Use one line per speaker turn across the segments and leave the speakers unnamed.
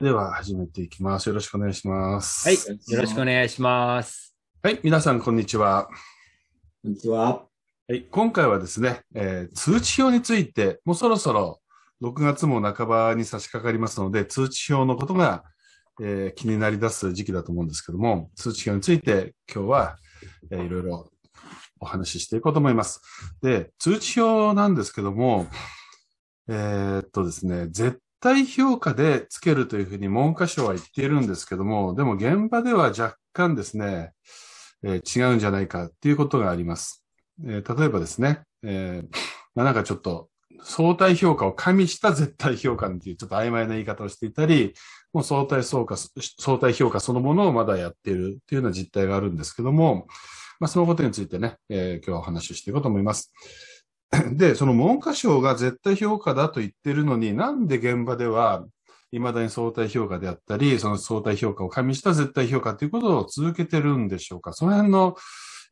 では始めていきます。よろしくお願いします。はい。よろしくお願いします。はい。皆さん、こんにちは。こんにちは。はい。今回はですね、えー、通知表について、もうそろそろ6月も半ばに差し掛かりますので、通知表のことが、えー、気になり出す時期だと思うんですけども、通知表について今日は、えー、いろいろお話ししていこうと思います。で、通知表なんですけども、えー、っとですね、絶対評価でつけるというふうに文科省は言っているんですけども、でも現場では若干ですね、えー、違うんじゃないかっていうことがあります。えー、例えばですね、えー、まあ、なんかちょっと相対評価を加味した絶対評価っていうちょっと曖昧な言い方をしていたり、もう相対相価、相対評価そのものをまだやっているっていうような実態があるんですけども、まあ、そのことについてね、えー、今日はお話ししていこうと思います。で、その文科省が絶対評価だと言ってるのに、なんで現場では、未だに相対評価であったり、その相対評価を加味した絶対評価ということを続けてるんでしょうか。その辺の、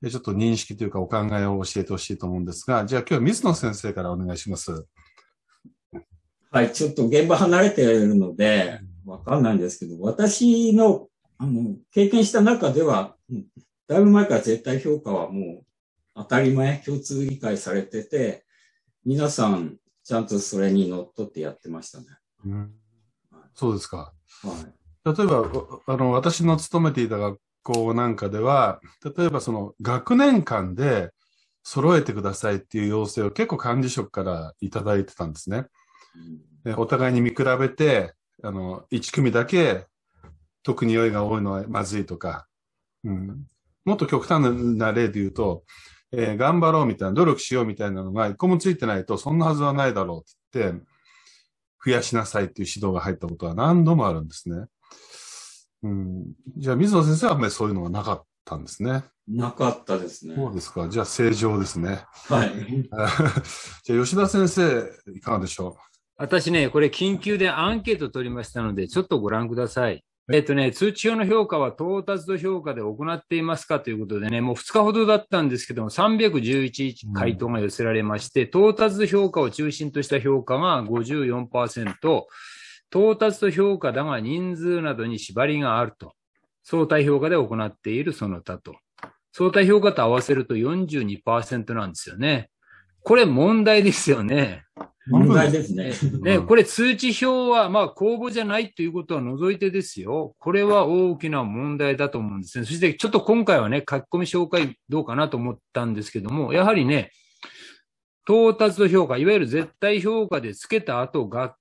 ちょっと認識というかお考えを教えてほしいと思うんですが、じゃあ今日は水野先生からお願いします。
はい、ちょっと現場離れてるので、わかんないんですけど、私の、あの、経験した中では、だいぶ前から絶対評価はもう当たり前、共通理解されてて、皆さん、ちゃんとそれにのっとってやってましたね。
うん、そうですか。はい、例えばあの、私の勤めていた学校なんかでは、例えばその学年間で揃えてくださいっていう要請を結構管理職からいただいてたんですね。お互いに見比べて、あの、1組だけ特に良いが多いのはまずいとか、うん、もっと極端な例で言うと、えー、頑張ろうみたいな、努力しようみたいなのが一個もついてないと、そんなはずはないだろうって言って、増やしなさいっていう指導が入ったことは何度もあるんですね。うん。じゃあ、水野先生はあんまりそういうのはなかったんですね。なかったですね。そうですか。じゃあ、正常ですね。はい。じゃあ、吉田先生、いかがでしょう私
ね、これ緊急でアンケート取りましたので、ちょっとご覧ください。えっとね、通知表の評価は到達度評価で行っていますかということでね、もう2日ほどだったんですけども、311回答が寄せられまして、うん、到達度評価を中心とした評価が54%、到達度評価だが人数などに縛りがあると。相対評価で行っているその他と。相対評価と合わせると42%なんですよね。これ問題ですよね。
問題ですね。
ね、これ通知表は、まあ、公募じゃないということは除いてですよ。これは大きな問題だと思うんですね。そして、ちょっと今回はね、書き込み紹介どうかなと思ったんですけども、やはりね、到達度評価、いわゆる絶対評価でつけた後、学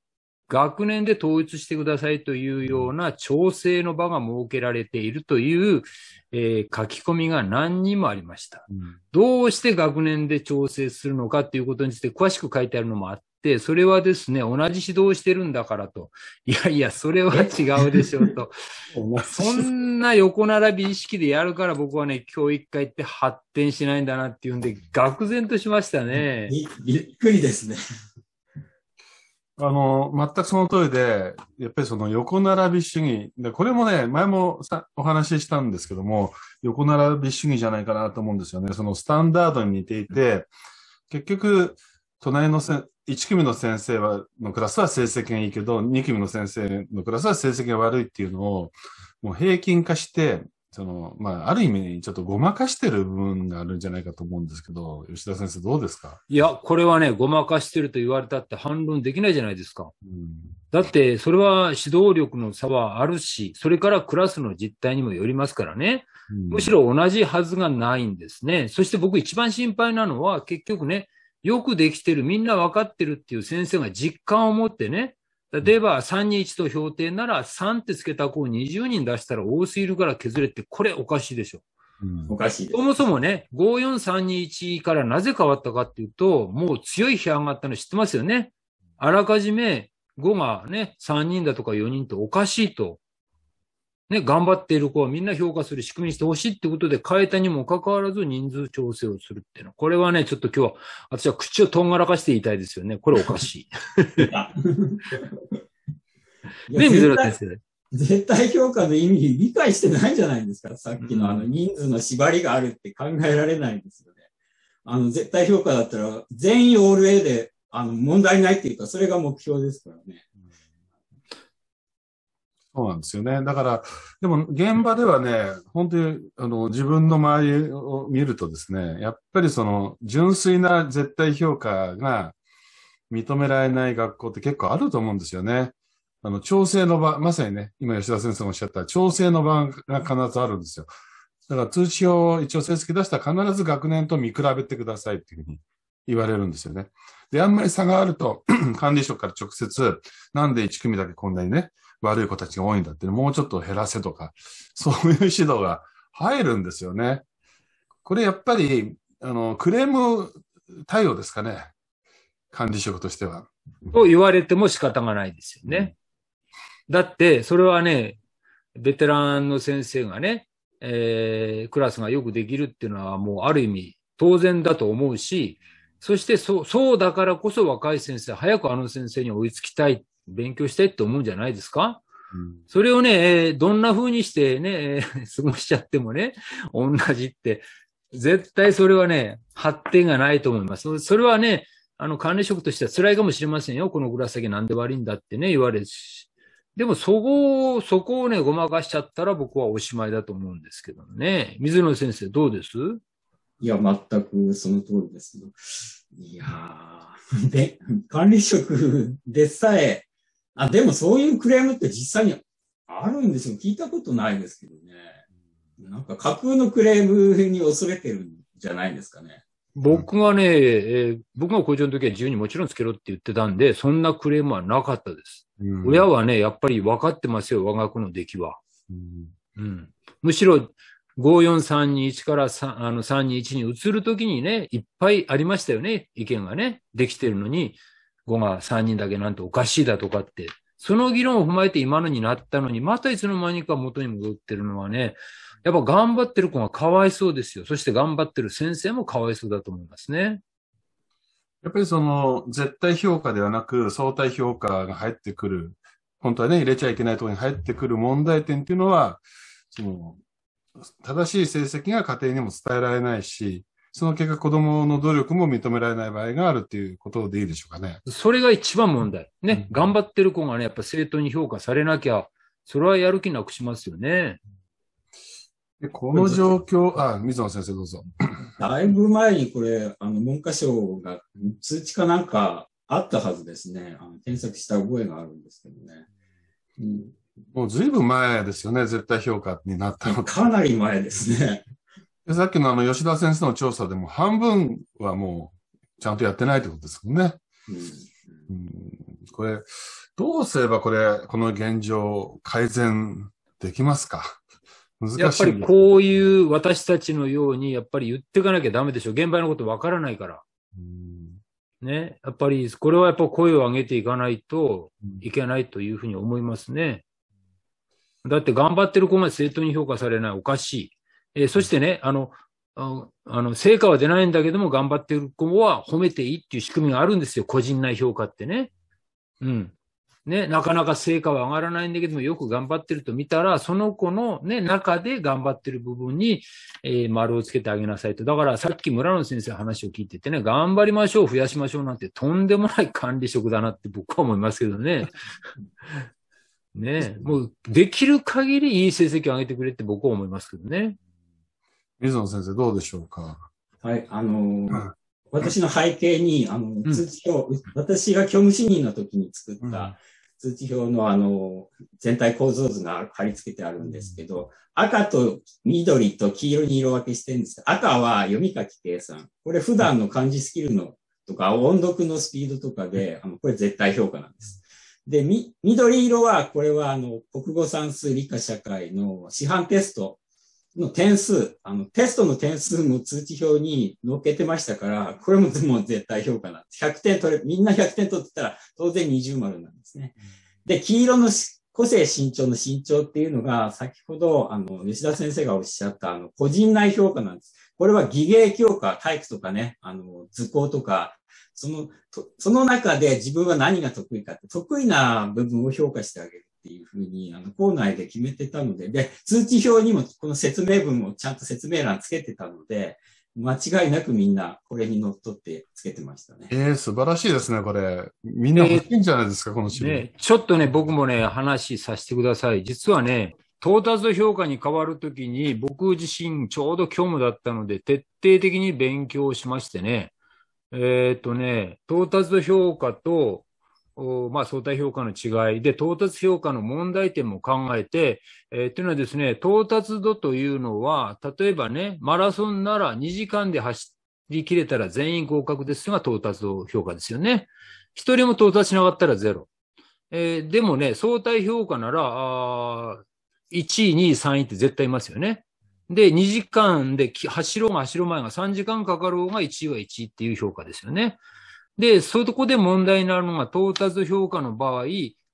学年で統一してくださいというような調整の場が設けられているという、えー、書き込みが何人もありました、うん、どうして学年で調整するのかということについて詳しく書いてあるのもあっ、それはですね、同じ指導してるんだからと、いやいや、それは違うでしょうと、そんな横並び意識でやるから僕はね、教育回って発展しないんだなっていうんで、愕然としましたね。びっくりですね。
あの、全くその通りで、やっぱりその横並び主義。で、これもね、前もさお話ししたんですけども、横並び主義じゃないかなと思うんですよね。そのスタンダードに似ていて、結局、隣のせ、1組の先生はのクラスは成績がいいけど、2組の先生のクラスは成績が悪いっていうのを、もう平均化して、その、まあ、ある意味、ちょっとごまかしてる部分があるんじゃないかと思うんですけど、吉田先生、どうですか
いや、これはね、ごまかしてると言われたって反論できないじゃないですか。うん、だって、それは指導力の差はあるし、それからクラスの実態にもよりますからね。うん、むしろ同じはずがないんですね。そして僕一番心配なのは、結局ね、よくできてる、みんなわかってるっていう先生が実感を持ってね、例えば3 2 1と評定なら3って付けた子を20人出したら多すぎるから削れって、これおかしいでしょ。うん、おかしいそもそもね、54321からなぜ変わったかっていうと、もう強い批判があったの知ってますよね。あらかじめ5がね、3人だとか4人とおかしいと。ね、頑張っている子はみんな評価する仕組みにしてほしいってことで変えたにもかかわらず人数調整をするっていうのは、これはね、ちょっと今日は、私は口をとんがらかして言いたいですよね。これおかしい。ね、
水浦先
生。絶対評価の意味理解してないんじゃないですかさっきのあの人数の縛りがあるって考えられないですよね。あの、絶対評価だったら全員オール A で、
あの、問題ないっていう
か、それが目標ですからね。
そうなんですよね。だから、でも現場ではね、本当にあの自分の周りを見るとですね、やっぱりその純粋な絶対評価が認められない学校って結構あると思うんですよね。あの、調整の場、まさにね、今吉田先生もおっしゃった調整の場が必ずあるんですよ。だから通知表を一応成績出したら必ず学年と見比べてくださいっていうふうに言われるんですよね。で、あんまり差があると 管理職から直接、なんで1組だけこんなにね、悪い子たちが多いんだって、もうちょっと減らせとか、そういう指導が入るんですよね。これやっぱり、あの、クレーム対応ですかね。
管理職としては。と言われても仕方がないですよね。うん、だって、それはね、ベテランの先生がね、えー、クラスがよくできるっていうのはもうある意味当然だと思うし、そしてそそうだからこそ若い先生、早くあの先生に追いつきたいっ勉強したいって思うんじゃないですか、うん、それをね、どんな風にしてね、過ごしちゃってもね、同じって、絶対それはね、発展がないと思います。それはね、あの、管理職としては辛いかもしれませんよ。このグラス先なんで悪いんだってね、言われるし。でも、そこを、そこをね、ごまかしちゃったら僕はおしまいだと思うんですけどね。水野先生、どうですいや、全くその通りです。いやー、
で、管理職でさえ、あ、でもそういうクレームって実際にあるんですよ。聞いたことないですけどね。なんか架空のクレームに恐れてるんじゃないですかね。
僕がね、えー、僕が校長の時は自由にもちろんつけろって言ってたんで、そんなクレームはなかったです。うん、親はね、やっぱり分かってますよ、我が子の出来は。うん、うん、むしろ、54321から3あの321に移るときにね、いっぱいありましたよね、意見がね、できてるのに、5が3人だけなんておかしいだとかって、その議論を踏まえて今のになったのに、またいつの間にか元に戻ってるのはね、やっぱ頑張ってる子がかわいそうですよ。
そして頑張ってる先生もかわいそうだと思いますね。やっぱりその、絶対評価ではなく、相対評価が入ってくる、本当はね、入れちゃいけないところに入ってくる問題点っていうのは、その、正しい成績が家庭にも伝えられないし、その結果子供の努力も認められない場合があるっていうことでいいでしょうかね。
それが一番問題。ね、うん、頑張ってる子がね、やっぱ正当に評価されなきゃ、それはやる気なくしますよね。
でこの状況、あ、水野先
生どうぞ。だいぶ前にこれ、あの、文科省が通知かなんか
あったはずですね。あの
検索した覚えがあるんですけどね。
うん、もうずいぶん前ですよね、絶対評価になったの。かなり前ですね。さっきのあの吉田先生の調査でも半分はもうちゃんとやってないってことですもんね。うん、これ、どうすればこれ、この現状改善できますかやっぱりこういう私たちのよう
に、やっぱり言っていかなきゃダメでしょ。現場のことわからないから。ね。やっぱり、これはやっぱ声を上げていかないといけないというふうに思いますね。だって頑張ってる子まで正当に評価されない、おかしい。えー、そしてね、あの、あの、成果は出ないんだけども頑張ってる子は褒めていいっていう仕組みがあるんですよ。個人内評価ってね。うん。ね、なかなか成果は上がらないんだけども、よく頑張ってると見たら、その子のね、中で頑張ってる部分に、えー、丸をつけてあげなさいと。だからさっき村野先生話を聞いててね、頑張りましょう、増やしましょうなんてとんでもない管理職だなって僕は思いますけどね。ねもうできる限りいい成績を上げてくれって僕は思いますけどね。水野先生、どうでしょうか
はい、あのー私の背景に、あの、通知表、うん、私が教務主任の時に作った通知表の、あの、全体構造図が貼り付けてあるんですけど、赤と緑と黄色に色分けしてるんです。赤は読み書き計算。これ普段の漢字スキルのとか、音読のスピードとかで、あの、これ絶対評価なんです。で、み、緑色は、これはあの、国語算数理科社会の市販テストの点数、あの、テストの点数も通知表に載っけてましたから、これもも絶対評価なんです。100点取れ、みんな100点取ってたら当然20丸なんですね。で、黄色の個性慎重の慎重っていうのが、先ほど、あの、吉田先生がおっしゃった、あの、個人内評価なんです。これは技芸教科、体育とかね、あの、図工とか、その、その中で自分は何が得意かって、得意な部分を評価してあげる。っていうふうに、あの、校内で決めてたので、で、通知表にもこの説明文をちゃんと説明欄つけてたので、間違いなくみんなこれにのっとってつけてましたね。
ええー、素晴らしいですね、
これ。みんな欲しいんじゃないですか、えー、この仕ね。ちょっとね、僕もね、話させてください。実はね、到達度評価に変わるときに、僕自身ちょうど虚無だったので、徹底的に勉強しましてね、えー、っ、とね、到達度評価とまあ、相対評価の違いで、到達評価の問題点も考えて、えー、というのはですね、到達度というのは、例えばね、マラソンなら2時間で走り切れたら全員合格ですが、到達度評価ですよね。一人も到達しなかったらゼロ。えー、でもね、相対評価なら、あ1位、2位、3位って絶対いますよね。で、2時間で走ろうが走る前が3時間かかろうが1位は1位っていう評価ですよね。で、そうういとこで問題になるのが到達評価の場合、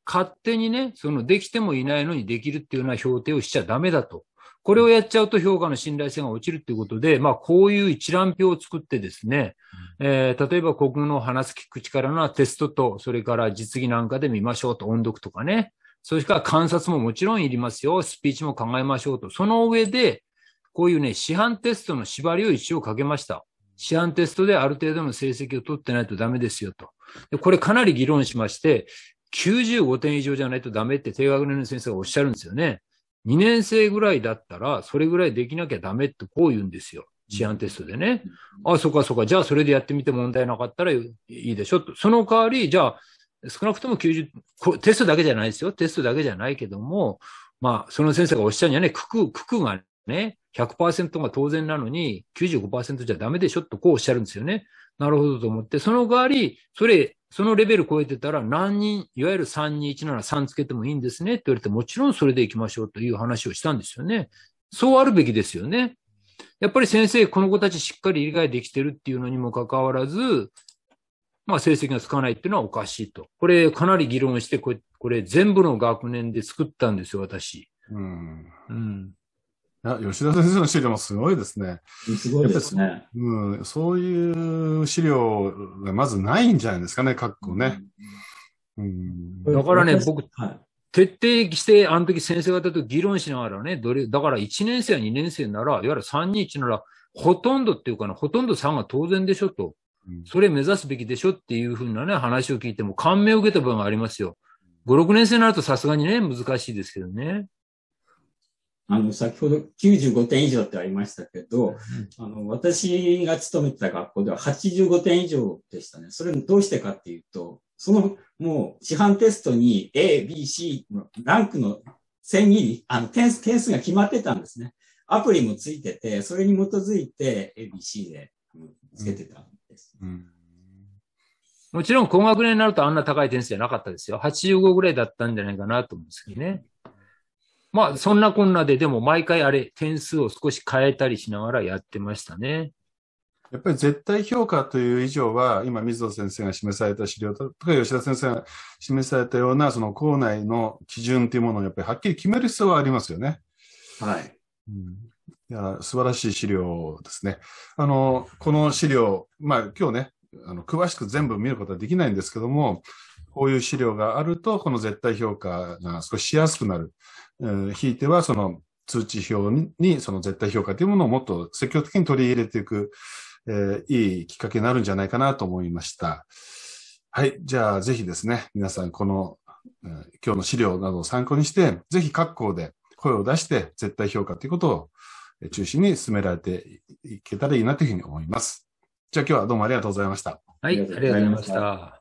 勝手にね、そのできてもいないのにできるっていうような評定をしちゃダメだと。これをやっちゃうと評価の信頼性が落ちるということで、まあこういう一覧表を作ってですね、うん、えー、例えば国語の話す聞く力のテストと、それから実技なんかで見ましょうと、音読とかね。それから観察ももちろんいりますよ。スピーチも考えましょうと。その上で、こういうね、市販テストの縛りを一応かけました。試案テストである程度の成績を取ってないとダメですよと。でこれかなり議論しまして、95点以上じゃないとダメって低学年の先生がおっしゃるんですよね。2年生ぐらいだったら、それぐらいできなきゃダメってこう言うんですよ。治安テストでね。あそっかそっか。じゃあそれでやってみて問題なかったらいいでしょ。その代わり、じゃあ少なくとも90、テストだけじゃないですよ。テストだけじゃないけども、まあ、その先生がおっしゃるにはね、九九、九九がね、100%が当然なのに95%じゃダメでしょとこうおっしゃるんですよね。なるほどと思って、その代わり、それ、そのレベル超えてたら何人、いわゆる32173つけてもいいんですねって言われて、もちろんそれでいきましょうという話をしたんですよね。そうあるべきですよね。やっぱり先生、この子たちしっかり理解できてるっていうのにもかかわらず、まあ成績がつかないっていうのはおかしいと。これかなり議論してこれ、これ全部の学年で作ったんですよ、私。
うん。うん。や、吉田先生の資料もすごいですね。すごいですね。うん、そういう資料がまずないんじゃないですかね、各校ね。うん、だからね、僕、はい、徹底して、あの
時先生方と議論しながらね、どれ、だから1年生や2年生なら、いわゆる321なら、ほとんどっていうかな、ほとんど3が当然でしょと。それ目指すべきでしょっていうふうなね、話を聞いても感銘を受けた部分がありますよ。5、6年生になるとさすがにね、難しいですけどね。あの、先ほど95点以上ってありましたけど、
あの、私が勤めてた学校では85点以上でしたね。それどうしてかっていうと、その、もう、市販テストに A、B、C、ランクの千切り、あの、点数、点数が決まってたんですね。アプリもついてて、それに基づい
て A、B、C でつけてたんです。うんうんもちろん高学年になるとあんな高い点数じゃなかったですよ。85ぐらいだったんじゃないかなと思うんですけどね。まあ、そんなこんなで、でも毎回あれ、点数を少し変えたりしながらやってまし
たね。やっぱり絶対評価という以上は、今、水野先生が示された資料とか、吉田先生が示されたような、その校内の基準というものをやっぱりはっきり決める必要はありますよね。はい。うんいや素晴らしい資料ですね。あの、この資料、まあ今日ね、あの詳しく全部見ることはできないんですけども、こういう資料があると、この絶対評価が少ししやすくなる。ひいてはその通知表にその絶対評価というものをもっと積極的に取り入れていく、えー、いいきっかけになるんじゃないかなと思いました。はい。じゃあ、ぜひですね、皆さん、この、えー、今日の資料などを参考にして、ぜひ各校で声を出して、絶対評価ということを中心に進められていけたらいいなというふうに思います。じゃあ、今日はどうもありがとうございました。はい、ありがとうございました。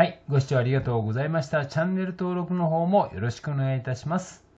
はい、ご視聴ありがとうございました。チャンネル登録の方もよろしくお願いいたします。